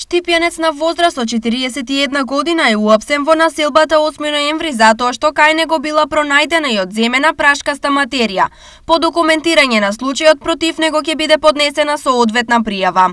Штипјанец на возраст од 41 година е уапсен во населбата 8 ноември затоа што кај него била пронајдена и одземена прашкаста материја. По документирање на случајот против него ќе биде поднесена соодветна пријава.